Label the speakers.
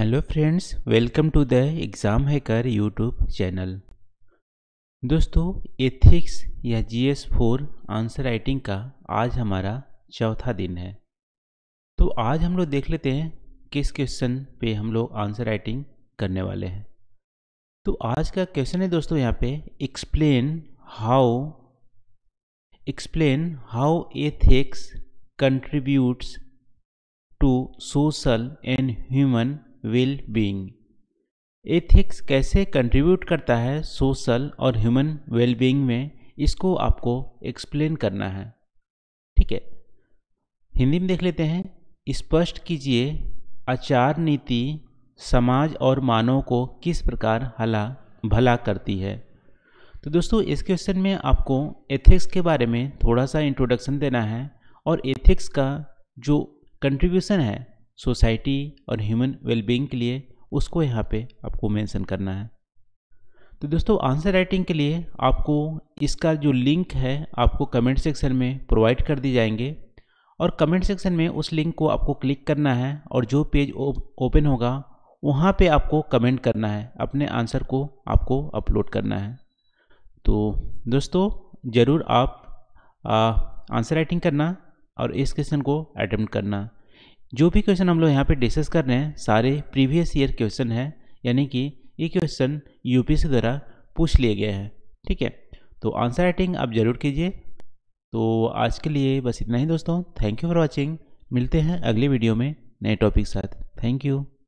Speaker 1: hello friends welcome to the exam hacker YouTube channel दोस्तों ethics या G S four answer writing का आज हमारा चौथा दिन है तो आज हम लोग देख लेते हैं किस क्वेश्चन पे हम लोग आंसर राइटिंग करने वाले हैं तो आज का क्वेश्चन है दोस्तों यहाँ पे explain how explain how ethics contributes to social and human well being ethics कैसे कंट्रीब्यूट करता है सोशल और ह्यूमन वेल बींग में इसको आपको एक्सप्लेन करना है ठीक है हिंदी में देख लेते हैं स्पष्ट कीजिए आचार नीति समाज और मानव को किस प्रकार हला भला करती है तो दोस्तों इस क्वेश्चन में आपको एथिक्स के बारे में थोड़ा सा इंट्रोडक्शन देना है और एथिक्स का जो कंट्रीब्यूशन है सोसाइटी और ह्यूमन वेलबींग के लिए उसको यहाँ पे आपको मेंशन करना है तो दोस्तों आंसर राइटिंग के लिए आपको इसका जो लिंक है आपको कमेंट सेक्शन में प्रोवाइड कर दिए जाएंगे और कमेंट सेक्शन में उस लिंक को आपको क्लिक करना है और जो पेज ओपन होगा वहाँ पे आपको कमेंट करना है अपने आंसर को आपको अपलोड करना है तो दोस्तों ज़रूर आप आ, आंसर राइटिंग करना और इस क्वेश्चन को अटैम्प्ट करना जो भी क्वेश्चन हम लोग यहाँ पे डिस्कस कर रहे हैं सारे प्रीवियस ईयर क्वेश्चन हैं यानी कि ये क्वेश्चन यूपीएससी द्वारा पूछ लिए गए हैं ठीक है तो आंसर राइटिंग आप ज़रूर कीजिए तो आज के लिए बस इतना ही दोस्तों थैंक यू फॉर वॉचिंग मिलते हैं अगले वीडियो में नए टॉपिक साथ थैंक यू